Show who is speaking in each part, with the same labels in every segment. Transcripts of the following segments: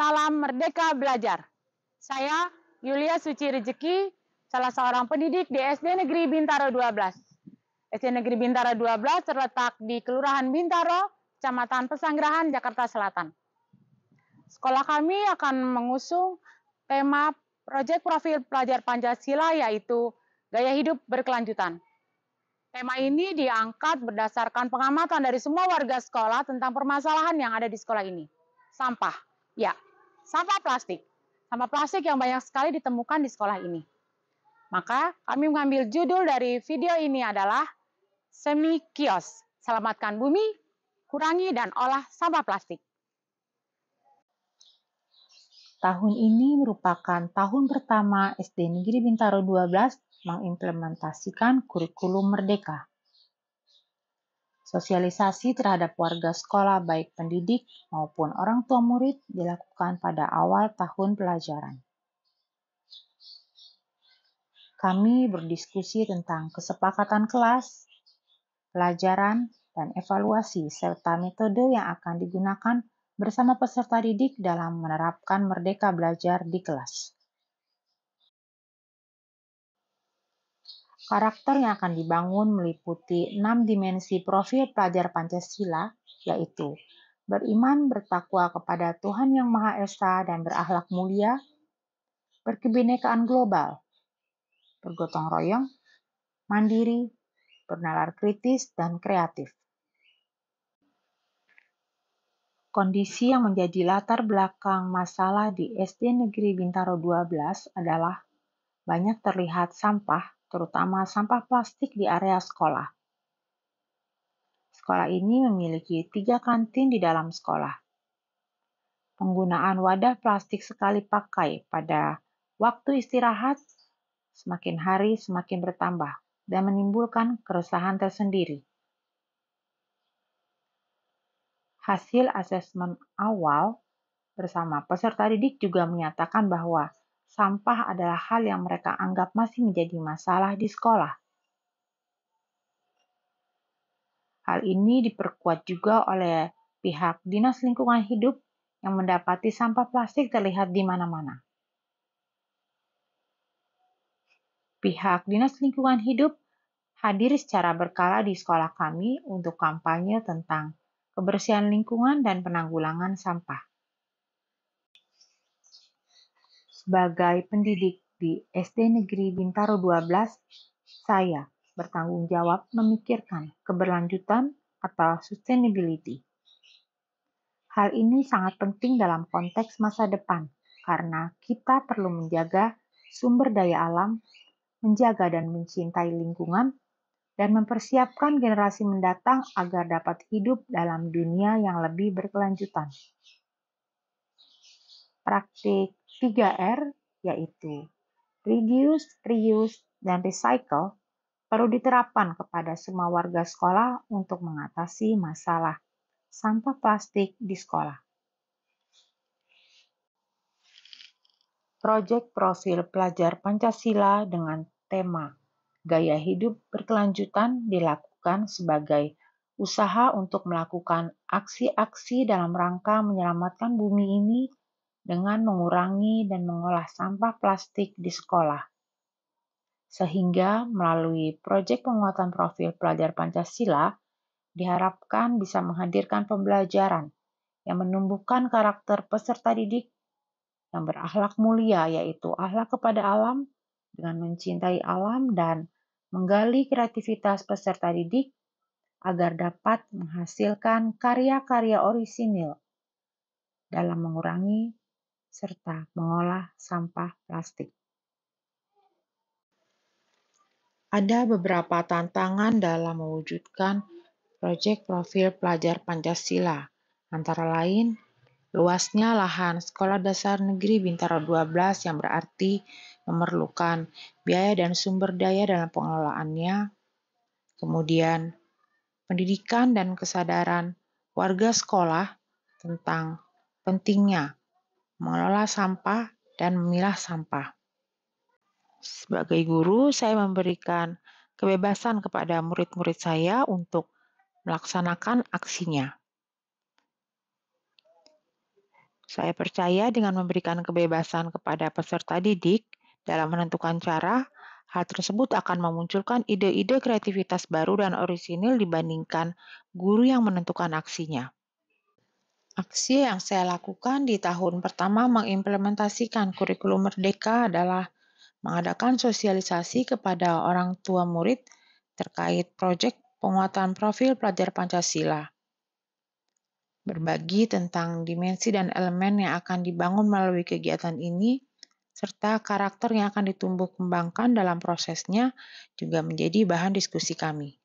Speaker 1: Salam Merdeka Belajar. Saya Yulia Suci Rezeki, salah seorang pendidik di SD Negeri Bintaro 12. SD Negeri Bintaro 12 terletak di Kelurahan Bintaro, Kecamatan Pesanggerahan, Jakarta Selatan. Sekolah kami akan mengusung tema proyek profil pelajar Pancasila yaitu gaya hidup berkelanjutan. Tema ini diangkat berdasarkan pengamatan dari semua warga sekolah tentang permasalahan yang ada di sekolah ini. Sampah. Ya, sampah plastik. Sampah plastik yang banyak sekali ditemukan di sekolah ini. Maka kami mengambil judul dari video ini adalah Semi Kios, Selamatkan Bumi, Kurangi dan Olah Sampah Plastik.
Speaker 2: Tahun ini merupakan tahun pertama SD Negeri Bintaro 12 mengimplementasikan kurikulum merdeka. Sosialisasi terhadap warga sekolah baik pendidik maupun orang tua murid dilakukan pada awal tahun pelajaran. Kami berdiskusi tentang kesepakatan kelas, pelajaran, dan evaluasi serta metode yang akan digunakan bersama peserta didik dalam menerapkan merdeka belajar di kelas. Karakter yang akan dibangun meliputi enam dimensi profil pelajar Pancasila, yaitu beriman bertakwa kepada Tuhan Yang Maha Esa dan berakhlak mulia, berkebinekaan global, bergotong royong, mandiri, bernalar kritis, dan kreatif. Kondisi yang menjadi latar belakang masalah di SD Negeri Bintaro 12 adalah banyak terlihat sampah terutama sampah plastik di area sekolah. Sekolah ini memiliki tiga kantin di dalam sekolah. Penggunaan wadah plastik sekali pakai pada waktu istirahat semakin hari semakin bertambah dan menimbulkan keresahan tersendiri. Hasil asesmen awal bersama peserta didik juga menyatakan bahwa sampah adalah hal yang mereka anggap masih menjadi masalah di sekolah. Hal ini diperkuat juga oleh pihak Dinas Lingkungan Hidup yang mendapati sampah plastik terlihat di mana-mana. Pihak Dinas Lingkungan Hidup hadir secara berkala di sekolah kami untuk kampanye tentang kebersihan lingkungan dan penanggulangan sampah. Sebagai pendidik di SD Negeri Bintaro 12, saya bertanggung jawab memikirkan keberlanjutan atau sustainability. Hal ini sangat penting dalam konteks masa depan karena kita perlu menjaga sumber daya alam, menjaga dan mencintai lingkungan, dan mempersiapkan generasi mendatang agar dapat hidup dalam dunia yang lebih berkelanjutan. Praktik 3R yaitu reduce, reuse, dan recycle perlu diterapkan kepada semua warga sekolah untuk mengatasi masalah sampah plastik di sekolah. Proyek profil pelajar Pancasila dengan tema gaya hidup berkelanjutan dilakukan sebagai usaha untuk melakukan aksi-aksi dalam rangka menyelamatkan bumi ini dengan mengurangi dan mengolah sampah plastik di sekolah. Sehingga melalui proyek penguatan profil pelajar Pancasila diharapkan bisa menghadirkan pembelajaran yang menumbuhkan karakter peserta didik yang berakhlak mulia yaitu akhlak kepada alam dengan mencintai alam dan menggali kreativitas peserta didik agar dapat menghasilkan karya-karya orisinil dalam mengurangi serta mengolah sampah plastik. Ada beberapa tantangan dalam mewujudkan proyek profil pelajar Pancasila, antara lain luasnya lahan Sekolah Dasar Negeri Bintaro 12 yang berarti memerlukan biaya dan sumber daya dalam pengelolaannya, kemudian pendidikan dan kesadaran warga sekolah tentang pentingnya mengelola sampah, dan memilah sampah. Sebagai guru, saya memberikan kebebasan kepada murid-murid saya untuk melaksanakan aksinya. Saya percaya dengan memberikan kebebasan kepada peserta didik dalam menentukan cara, hal tersebut akan memunculkan ide-ide kreativitas baru dan orisinil dibandingkan guru yang menentukan aksinya. Aksi yang saya lakukan di tahun pertama mengimplementasikan kurikulum merdeka adalah mengadakan sosialisasi kepada orang tua murid terkait proyek penguatan profil pelajar Pancasila. Berbagi tentang dimensi dan elemen yang akan dibangun melalui kegiatan ini, serta karakter yang akan ditumbuh kembangkan dalam prosesnya juga menjadi bahan diskusi kami.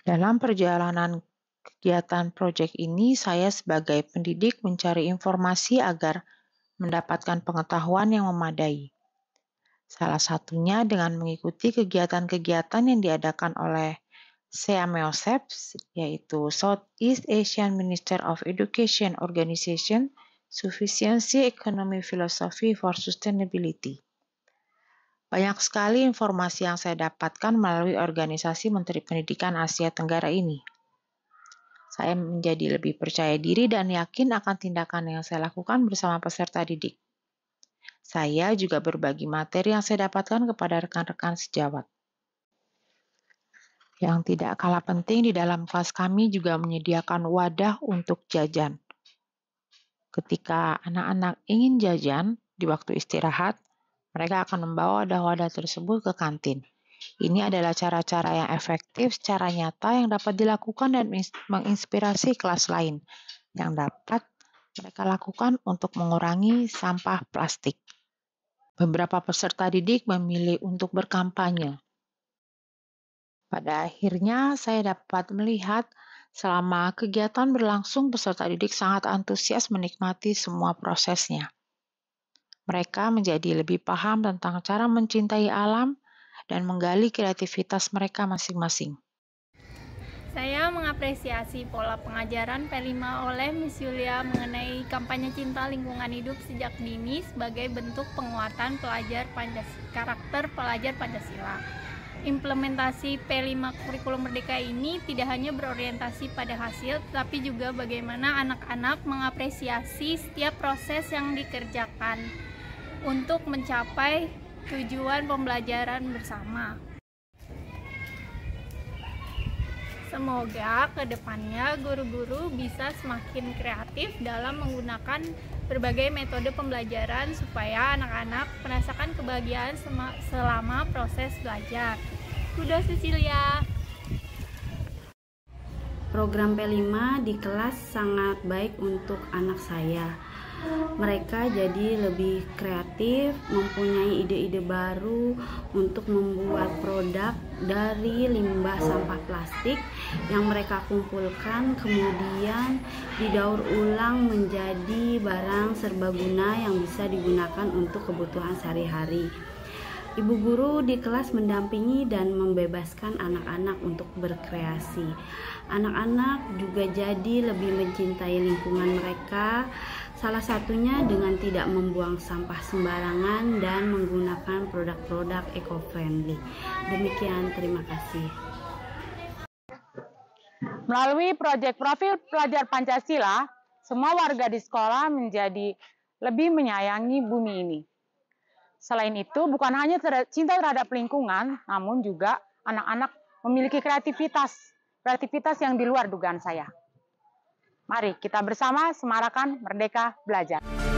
Speaker 2: Dalam perjalanan Kegiatan proyek ini saya sebagai pendidik mencari informasi agar mendapatkan pengetahuan yang memadai. Salah satunya dengan mengikuti kegiatan-kegiatan yang diadakan oleh SEAMEOSEPS, e yaitu Southeast Asian Minister of Education Organization Sufficiency Economy Philosophy for Sustainability. Banyak sekali informasi yang saya dapatkan melalui organisasi Menteri Pendidikan Asia Tenggara ini. Saya menjadi lebih percaya diri dan yakin akan tindakan yang saya lakukan bersama peserta didik. Saya juga berbagi materi yang saya dapatkan kepada rekan-rekan sejawat. Yang tidak kalah penting di dalam kelas kami juga menyediakan wadah untuk jajan. Ketika anak-anak ingin jajan di waktu istirahat, mereka akan membawa wadah-wadah tersebut ke kantin. Ini adalah cara-cara yang efektif, secara nyata yang dapat dilakukan dan menginspirasi kelas lain yang dapat mereka lakukan untuk mengurangi sampah plastik. Beberapa peserta didik memilih untuk berkampanye. Pada akhirnya, saya dapat melihat selama kegiatan berlangsung, peserta didik sangat antusias menikmati semua prosesnya. Mereka menjadi lebih paham tentang cara mencintai alam, dan menggali kreativitas mereka masing-masing. Saya mengapresiasi pola pengajaran P5 oleh Miss Yulia mengenai kampanye cinta lingkungan hidup sejak dini sebagai bentuk penguatan pelajar Pancasila, karakter pelajar Pancasila. Implementasi P5 kurikulum merdeka ini tidak hanya berorientasi pada hasil, tapi juga bagaimana anak-anak mengapresiasi setiap proses yang dikerjakan untuk mencapai tujuan pembelajaran bersama. Semoga kedepannya guru-guru bisa semakin kreatif dalam menggunakan berbagai metode pembelajaran supaya anak-anak merasakan kebahagiaan selama proses belajar. Kudos Cecilia! Program P5 di kelas sangat baik untuk anak saya mereka jadi lebih kreatif, mempunyai ide-ide baru untuk membuat produk dari limbah sampah plastik yang mereka kumpulkan kemudian didaur ulang menjadi barang serbaguna yang bisa digunakan untuk kebutuhan sehari-hari. Ibu guru di kelas mendampingi dan membebaskan anak-anak untuk berkreasi. Anak-anak juga jadi lebih mencintai lingkungan mereka Salah satunya dengan tidak membuang sampah sembarangan dan menggunakan produk-produk eco-friendly. Demikian, terima kasih. Melalui proyek
Speaker 1: profil pelajar Pancasila, semua warga di sekolah menjadi lebih menyayangi bumi ini. Selain itu, bukan hanya cinta terhadap lingkungan, namun juga anak-anak memiliki kreativitas, kreativitas yang di luar dugaan saya. Mari kita bersama semarakan Merdeka Belajar.